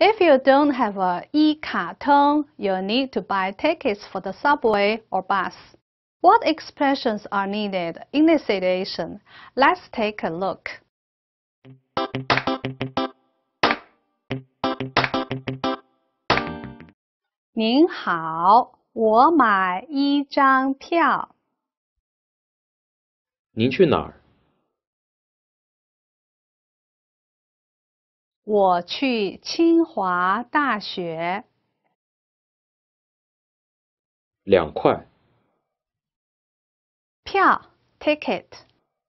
If you don't have a e-carton, you'll need to buy tickets for the subway or bus. What expressions are needed in this situation? Let's take a look. Ning hao, wo mai yi zhang piao. 您去哪儿？我去清华大学。两块。票 ticket，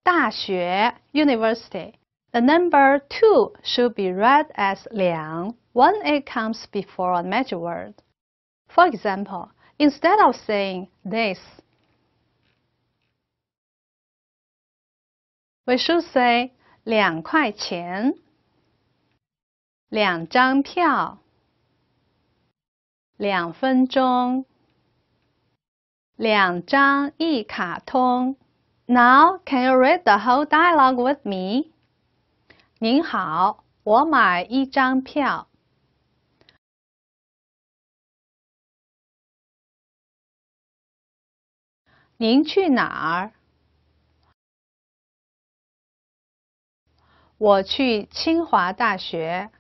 大学 university。The number two should be read as 两 when it comes before a major word. For example, instead of saying this, we should say 两块钱。两张票，两分钟，两张一卡通。Now, can you read the whole dialogue with me? 您好，我买一张票。您去哪儿？我去清华大学。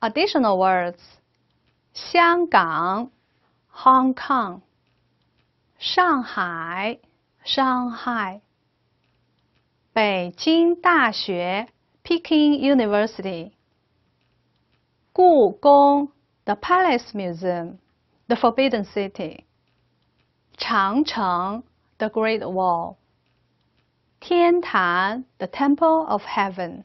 Additional words: 香港 Hong Kong, 上海 Shanghai, 北京大学 Peking University, 故宫 The Palace Museum, The Forbidden City, 长城 The Great Wall. Tian Ta, the Temple of Heaven.